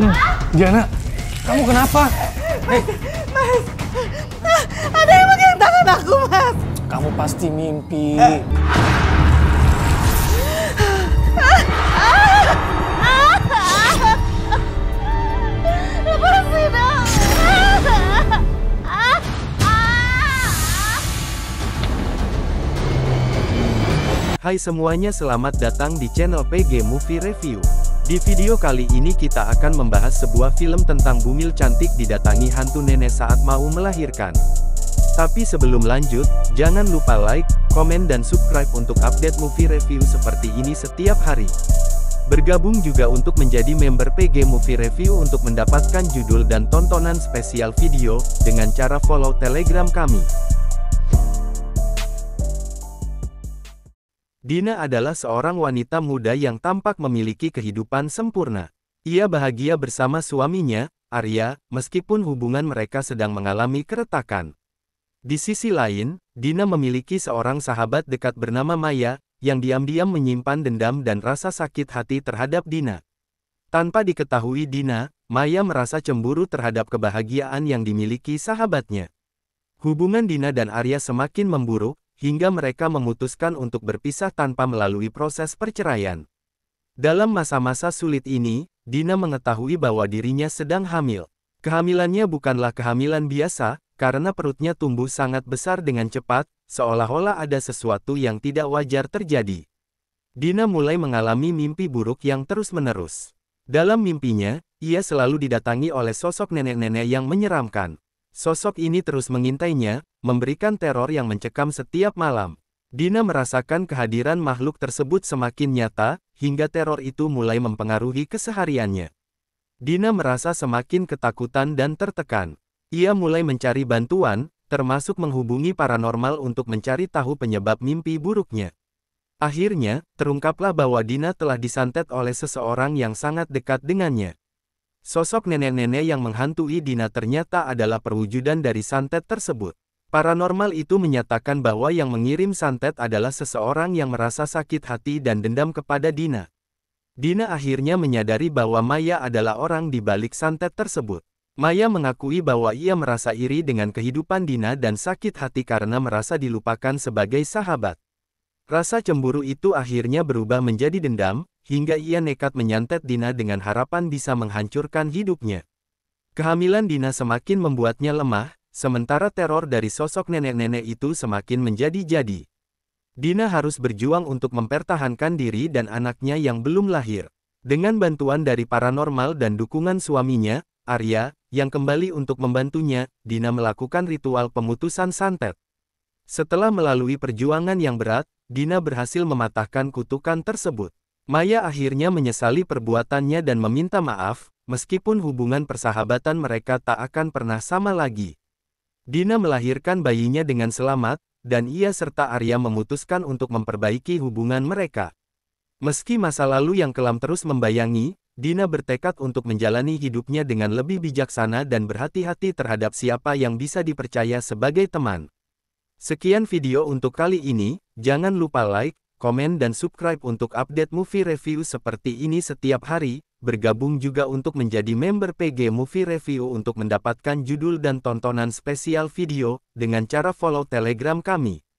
Hmm. Diana, kamu kenapa? Mas, hey. mas, mas, ada yang megang tangan aku, mas. Kamu pasti mimpi. Eh. Hai semuanya selamat datang di channel PG Movie Review. Di video kali ini kita akan membahas sebuah film tentang bumil cantik didatangi hantu nenek saat mau melahirkan. Tapi sebelum lanjut, jangan lupa like, komen dan subscribe untuk update movie review seperti ini setiap hari. Bergabung juga untuk menjadi member PG Movie Review untuk mendapatkan judul dan tontonan spesial video, dengan cara follow telegram kami. Dina adalah seorang wanita muda yang tampak memiliki kehidupan sempurna. Ia bahagia bersama suaminya, Arya, meskipun hubungan mereka sedang mengalami keretakan. Di sisi lain, Dina memiliki seorang sahabat dekat bernama Maya, yang diam-diam menyimpan dendam dan rasa sakit hati terhadap Dina. Tanpa diketahui Dina, Maya merasa cemburu terhadap kebahagiaan yang dimiliki sahabatnya. Hubungan Dina dan Arya semakin memburuk, hingga mereka memutuskan untuk berpisah tanpa melalui proses perceraian. Dalam masa-masa sulit ini, Dina mengetahui bahwa dirinya sedang hamil. Kehamilannya bukanlah kehamilan biasa, karena perutnya tumbuh sangat besar dengan cepat, seolah-olah ada sesuatu yang tidak wajar terjadi. Dina mulai mengalami mimpi buruk yang terus-menerus. Dalam mimpinya, ia selalu didatangi oleh sosok nenek-nenek yang menyeramkan. Sosok ini terus mengintainya, memberikan teror yang mencekam setiap malam. Dina merasakan kehadiran makhluk tersebut semakin nyata, hingga teror itu mulai mempengaruhi kesehariannya. Dina merasa semakin ketakutan dan tertekan. Ia mulai mencari bantuan, termasuk menghubungi paranormal untuk mencari tahu penyebab mimpi buruknya. Akhirnya, terungkaplah bahwa Dina telah disantet oleh seseorang yang sangat dekat dengannya. Sosok nenek-nenek yang menghantui Dina ternyata adalah perwujudan dari santet tersebut. Paranormal itu menyatakan bahwa yang mengirim santet adalah seseorang yang merasa sakit hati dan dendam kepada Dina. Dina akhirnya menyadari bahwa Maya adalah orang di balik santet tersebut. Maya mengakui bahwa ia merasa iri dengan kehidupan Dina dan sakit hati karena merasa dilupakan sebagai sahabat. Rasa cemburu itu akhirnya berubah menjadi dendam, hingga ia nekat menyantet Dina dengan harapan bisa menghancurkan hidupnya. Kehamilan Dina semakin membuatnya lemah, sementara teror dari sosok nenek-nenek itu semakin menjadi-jadi. Dina harus berjuang untuk mempertahankan diri dan anaknya yang belum lahir. Dengan bantuan dari paranormal dan dukungan suaminya, Arya, yang kembali untuk membantunya, Dina melakukan ritual pemutusan santet. Setelah melalui perjuangan yang berat, Dina berhasil mematahkan kutukan tersebut. Maya akhirnya menyesali perbuatannya dan meminta maaf, meskipun hubungan persahabatan mereka tak akan pernah sama lagi. Dina melahirkan bayinya dengan selamat, dan ia serta Arya memutuskan untuk memperbaiki hubungan mereka. Meski masa lalu yang kelam terus membayangi, Dina bertekad untuk menjalani hidupnya dengan lebih bijaksana dan berhati-hati terhadap siapa yang bisa dipercaya sebagai teman. Sekian video untuk kali ini, jangan lupa like, komen dan subscribe untuk update movie review seperti ini setiap hari, bergabung juga untuk menjadi member PG Movie Review untuk mendapatkan judul dan tontonan spesial video, dengan cara follow telegram kami.